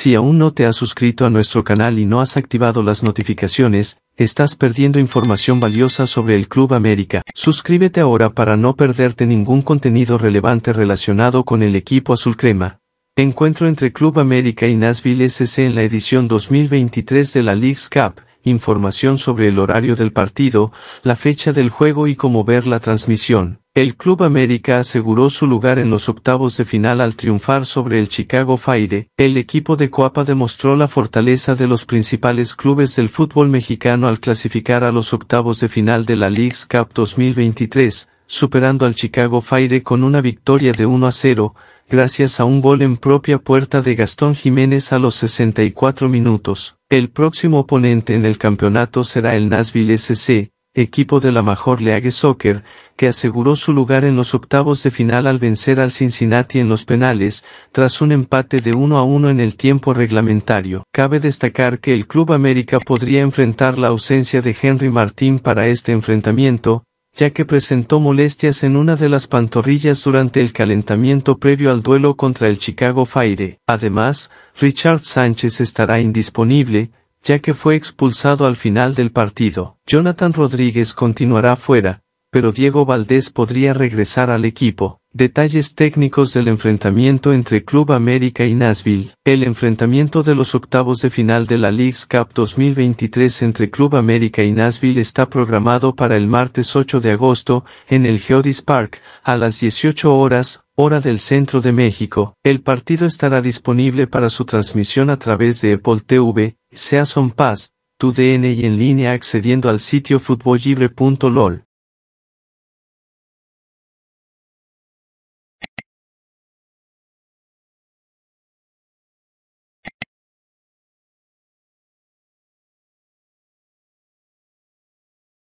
Si aún no te has suscrito a nuestro canal y no has activado las notificaciones, estás perdiendo información valiosa sobre el Club América. Suscríbete ahora para no perderte ningún contenido relevante relacionado con el equipo azul crema. Encuentro entre Club América y Nashville SC en la edición 2023 de la League's Cup. Información sobre el horario del partido, la fecha del juego y cómo ver la transmisión. El Club América aseguró su lugar en los octavos de final al triunfar sobre el Chicago Fire. El equipo de Coapa demostró la fortaleza de los principales clubes del fútbol mexicano al clasificar a los octavos de final de la League's Cup 2023, superando al Chicago Fire con una victoria de 1 a 0, gracias a un gol en propia puerta de Gastón Jiménez a los 64 minutos. El próximo oponente en el campeonato será el Nashville SC, equipo de la Major League Soccer, que aseguró su lugar en los octavos de final al vencer al Cincinnati en los penales, tras un empate de 1 a 1 en el tiempo reglamentario. Cabe destacar que el Club América podría enfrentar la ausencia de Henry Martín para este enfrentamiento, ya que presentó molestias en una de las pantorrillas durante el calentamiento previo al duelo contra el Chicago Fire. Además, Richard Sánchez estará indisponible, ya que fue expulsado al final del partido. Jonathan Rodríguez continuará fuera, pero Diego Valdés podría regresar al equipo. Detalles técnicos del enfrentamiento entre Club América y Nashville. El enfrentamiento de los octavos de final de la League's Cup 2023 entre Club América y Nashville está programado para el martes 8 de agosto, en el Geodis Park, a las 18 horas, hora del centro de México. El partido estará disponible para su transmisión a través de Apple TV, Season Pass, TUDN y en línea accediendo al sitio futbollibre.lol.